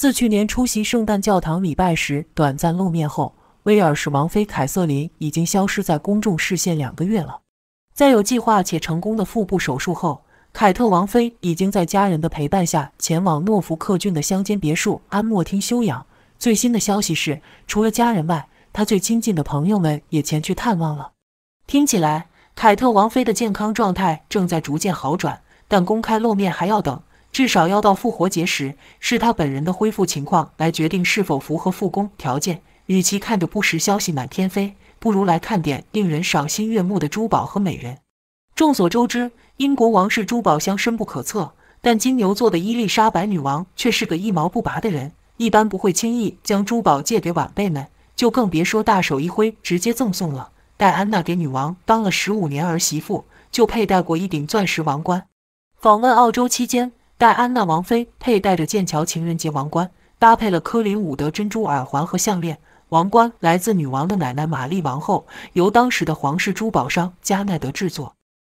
自去年出席圣诞教堂礼拜时短暂露面后，威尔士王妃凯瑟琳已经消失在公众视线两个月了。在有计划且成功的腹部手术后，凯特王妃已经在家人的陪伴下前往诺福克郡的乡间别墅安莫厅休养。最新的消息是，除了家人外，她最亲近的朋友们也前去探望了。听起来，凯特王妃的健康状态正在逐渐好转，但公开露面还要等。至少要到复活节时，视他本人的恢复情况来决定是否符合复工条件。与其看着不实消息满天飞，不如来看点令人赏心悦目的珠宝和美人。众所周知，英国王室珠宝箱深不可测，但金牛座的伊丽莎白女王却是个一毛不拔的人，一般不会轻易将珠宝借给晚辈们，就更别说大手一挥直接赠送了。戴安娜给女王当了十五年儿媳妇，就佩戴过一顶钻石王冠。访问澳洲期间。戴安娜王妃佩戴着剑桥情人节王冠，搭配了科林伍德珍珠耳环和项链。王冠来自女王的奶奶玛丽王后，由当时的皇室珠宝商加奈德制作。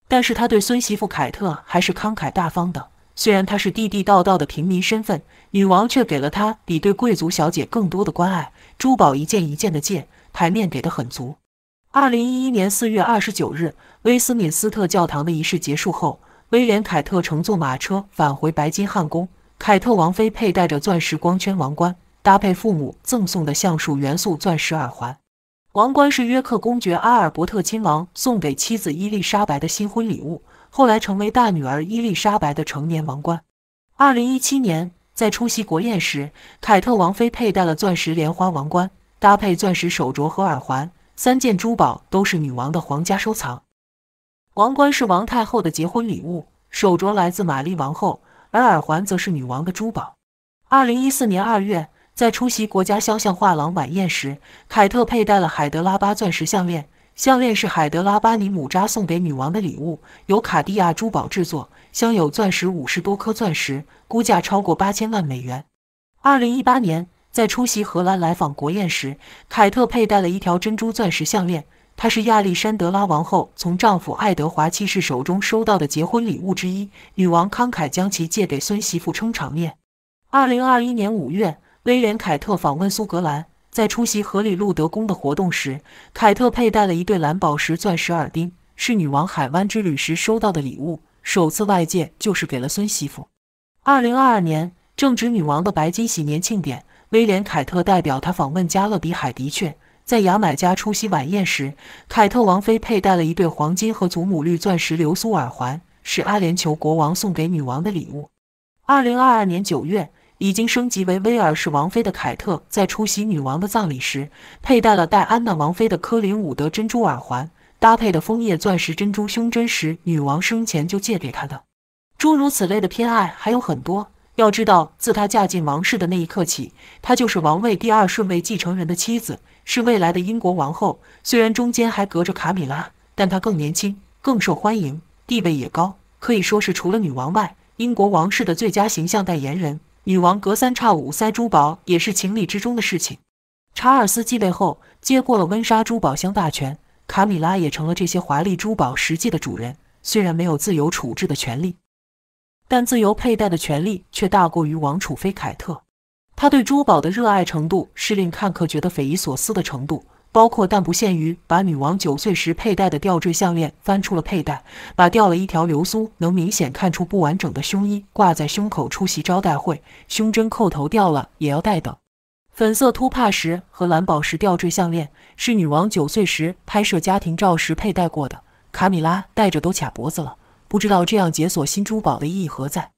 但是他对孙媳妇凯特还是慷慨大方的，虽然她是地地道道的平民身份，女王却给了她比对贵族小姐更多的关爱。珠宝一件一件的借，排面给的很足。二零一一年四月二十九日，威斯敏斯特教堂的仪式结束后。威廉·凯特乘坐马车返回白金汉宫。凯特王妃佩戴着钻石光圈王冠，搭配父母赠送的橡树元素钻石耳环。王冠是约克公爵阿尔伯特亲王送给妻子伊丽莎白的新婚礼物，后来成为大女儿伊丽莎白的成年王冠。二零一七年，在出席国宴时，凯特王妃佩戴了钻石莲花王冠，搭配钻石手镯和耳环，三件珠宝都是女王的皇家收藏。王冠是王太后的结婚礼物，手镯来自玛丽王后，而耳环则是女王的珠宝。二零一四年二月，在出席国家肖像画廊晚宴时，凯特佩戴了海德拉巴钻石项链，项链是海德拉巴尼姆扎送给女王的礼物，由卡地亚珠宝制作，镶有钻石五十多颗，钻石估价超过八千万美元。二零一八年，在出席荷兰来访国宴时，凯特佩戴了一条珍珠钻石项链。她是亚历山德拉王后从丈夫爱德华七世手中收到的结婚礼物之一，女王慷慨将其借给孙媳妇撑场面。二零二一年五月，威廉凯特访问苏格兰，在出席荷里路德宫的活动时，凯特佩戴了一对蓝宝石钻石耳钉，是女王海湾之旅时收到的礼物，首次外借就是给了孙媳妇。二零二二年正值女王的白金禧年庆典，威廉凯特代表她访问加勒比海的确。在牙买加出席晚宴时，凯特王妃佩戴了一对黄金和祖母绿钻石流苏耳环，是阿联酋国王送给女王的礼物。二零二二年九月，已经升级为威尔士王妃的凯特，在出席女王的葬礼时，佩戴了戴安娜王妃的科林伍德珍珠耳环，搭配的枫叶钻石珍珠胸针是女王生前就借给她的。诸如此类的偏爱还有很多。要知道，自她嫁进王室的那一刻起，她就是王位第二顺位继承人的妻子。是未来的英国王后，虽然中间还隔着卡米拉，但她更年轻、更受欢迎，地位也高，可以说是除了女王外，英国王室的最佳形象代言人。女王隔三差五塞珠宝也是情理之中的事情。查尔斯继位后接过了温莎珠宝箱大权，卡米拉也成了这些华丽珠宝实际的主人。虽然没有自由处置的权利，但自由佩戴的权利却大过于王储妃凯特。她对珠宝的热爱程度是令看客觉得匪夷所思的程度，包括但不限于把女王九岁时佩戴的吊坠项链翻出了佩戴，把掉了一条流苏能明显看出不完整的胸衣挂在胸口出席招待会，胸针扣头掉了也要戴等。粉色突帕石和蓝宝石吊坠项链是女王九岁时拍摄家庭照时佩戴过的，卡米拉戴着都卡脖子了，不知道这样解锁新珠宝的意义何在。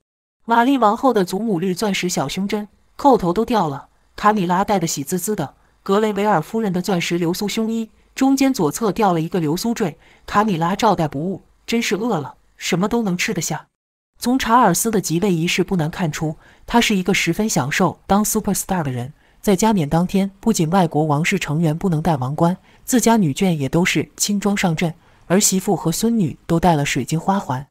玛丽王后的祖母绿钻石小胸针。扣头都掉了，卡米拉戴的喜滋滋的。格雷维尔夫人的钻石流苏胸衣中间左侧掉了一个流苏坠，卡米拉照戴不误，真是饿了，什么都能吃得下。从查尔斯的即位仪式不难看出，他是一个十分享受当 superstar 的人。在加冕当天，不仅外国王室成员不能戴王冠，自家女眷也都是轻装上阵，儿媳妇和孙女都戴了水晶花环。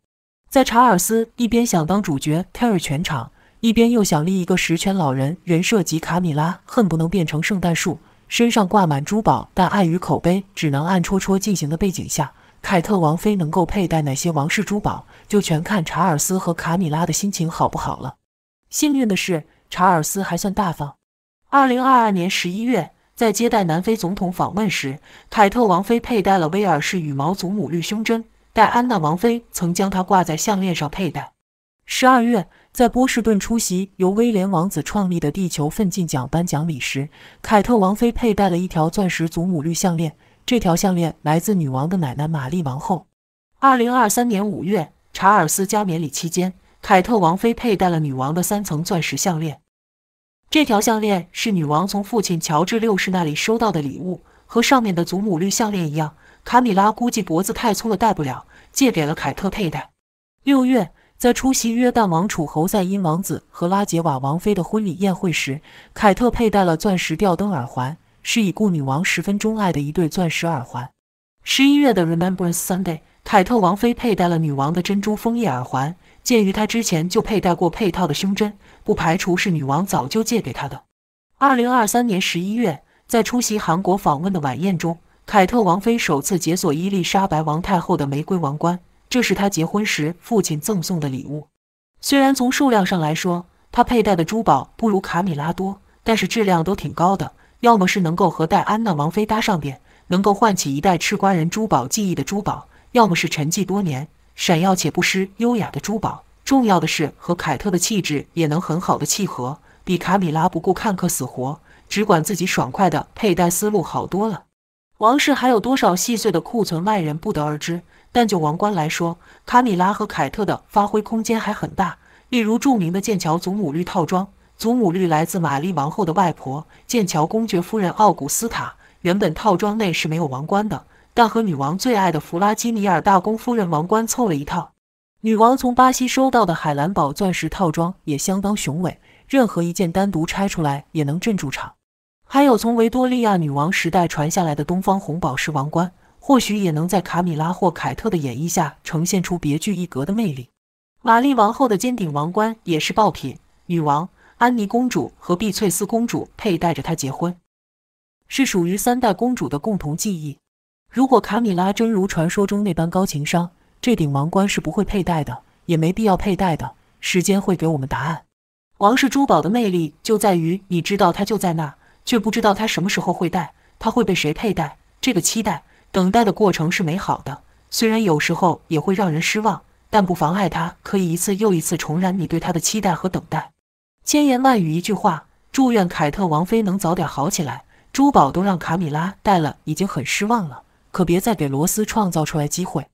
在查尔斯一边想当主角 carry 全场。一边又想立一个十全老人人设及卡米拉，恨不能变成圣诞树，身上挂满珠宝，但碍于口碑，只能暗戳戳进行的背景下，凯特王妃能够佩戴哪些王室珠宝，就全看查尔斯和卡米拉的心情好不好了。幸运的是，查尔斯还算大方。二零二二年十一月，在接待南非总统访问时，凯特王妃佩戴了威尔士羽毛祖母绿胸针，戴安娜王妃曾将它挂在项链上佩戴。十二月。在波士顿出席由威廉王子创立的地球奋进奖颁奖礼时，凯特王妃佩戴了一条钻石祖母绿项链。这条项链来自女王的奶奶玛丽王后。二零二三年五月，查尔斯加冕礼期间，凯特王妃佩戴了女王的三层钻石项链。这条项链是女王从父亲乔治六世那里收到的礼物，和上面的祖母绿项链一样，卡米拉估计脖子太粗了戴不了，借给了凯特佩戴。六月。在出席约旦王储侯赛因王子和拉杰瓦王妃的婚礼宴会时，凯特佩戴了钻石吊灯耳环，是已故女王十分钟爱的一对钻石耳环。十一月的 Remembrance Sunday，凯特王妃佩戴了女王的珍珠枫叶耳环，鉴于她之前就佩戴过配套的胸针，不排除是女王早就借给她的。二零二三年十一月，在出席韩国访问的晚宴中，凯特王妃首次解锁伊丽莎白王太后的玫瑰王冠。这是他结婚时父亲赠送的礼物。虽然从数量上来说，他佩戴的珠宝不如卡米拉多，但是质量都挺高的。要么是能够和戴安娜王妃搭上边，能够唤起一代吃瓜人珠宝记忆的珠宝；要么是沉寂多年、闪耀且不失优雅的珠宝。重要的是，和凯特的气质也能很好的契合，比卡米拉不顾看客死活，只管自己爽快的佩戴思路好多了。王室还有多少细碎的库存，外人不得而知。但就王冠来说，卡米拉和凯特的发挥空间还很大。例如著名的剑桥祖母绿套装，祖母绿来自玛丽王后的外婆——剑桥公爵夫人奥古斯塔。原本套装内是没有王冠的，但和女王最爱的弗拉基米尔大公夫人王冠凑了一套。女王从巴西收到的海蓝宝钻石套装也相当雄伟，任何一件单独拆出来也能镇住场。还有从维多利亚女王时代传下来的东方红宝石王冠。或许也能在卡米拉或凯特的演绎下，呈现出别具一格的魅力。玛丽王后的尖顶王冠也是爆品，女王、安妮公主和碧翠丝公主佩戴着它结婚，是属于三代公主的共同记忆。如果卡米拉真如传说中那般高情商，这顶王冠是不会佩戴的，也没必要佩戴的。时间会给我们答案。王室珠宝的魅力就在于，你知道它就在那，却不知道它什么时候会戴，它会被谁佩戴，这个期待。等待的过程是美好的，虽然有时候也会让人失望，但不妨碍他可以一次又一次重燃你对他的期待和等待。千言万语一句话，祝愿凯特王妃能早点好起来。珠宝都让卡米拉戴了，已经很失望了，可别再给罗斯创造出来机会。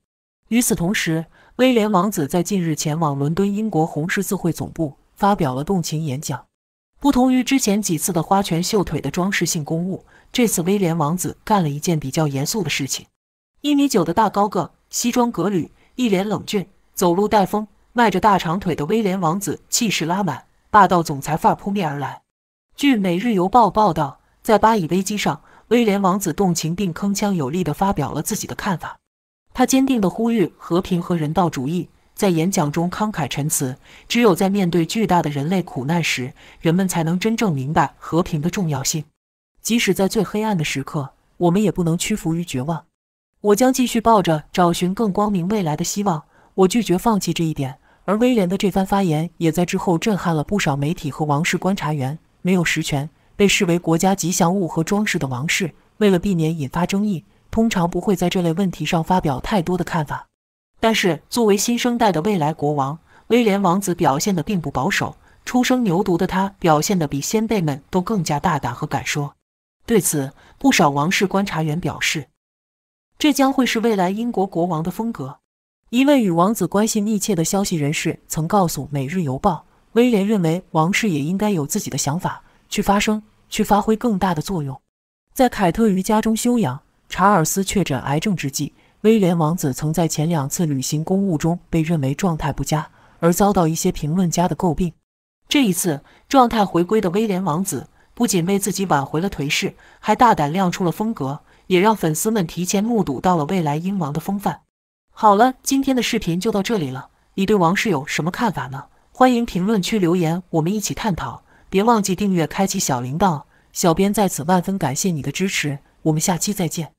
与此同时，威廉王子在近日前往伦敦英国红十字会总部发表了动情演讲，不同于之前几次的花拳绣腿的装饰性公务。这次威廉王子干了一件比较严肃的事情。一米九的大高个，西装革履，一脸冷峻，走路带风，迈着大长腿的威廉王子气势拉满，霸道总裁范儿扑面而来。据《每日邮报》报道，在巴以危机上，威廉王子动情并铿锵有力地发表了自己的看法。他坚定地呼吁和平和人道主义。在演讲中，慷慨陈词：“只有在面对巨大的人类苦难时，人们才能真正明白和平的重要性。”即使在最黑暗的时刻，我们也不能屈服于绝望。我将继续抱着找寻更光明未来的希望，我拒绝放弃这一点。而威廉的这番发言也在之后震撼了不少媒体和王室观察员。没有实权，被视为国家吉祥物和装饰的王室，为了避免引发争议，通常不会在这类问题上发表太多的看法。但是，作为新生代的未来国王，威廉王子表现得并不保守。初生牛犊的他，表现得比先辈们都更加大胆和敢说。对此，不少王室观察员表示，这将会是未来英国国王的风格。一位与王子关系密切的消息人士曾告诉《每日邮报》，威廉认为王室也应该有自己的想法，去发声，去发挥更大的作用。在凯特于家中休养、查尔斯确诊癌症之际，威廉王子曾在前两次履行公务中被认为状态不佳，而遭到一些评论家的诟病。这一次，状态回归的威廉王子。不仅为自己挽回了颓势，还大胆亮出了风格，也让粉丝们提前目睹到了未来英王的风范。好了，今天的视频就到这里了。你对王室有什么看法呢？欢迎评论区留言，我们一起探讨。别忘记订阅、开启小铃铛。小编在此万分感谢你的支持，我们下期再见。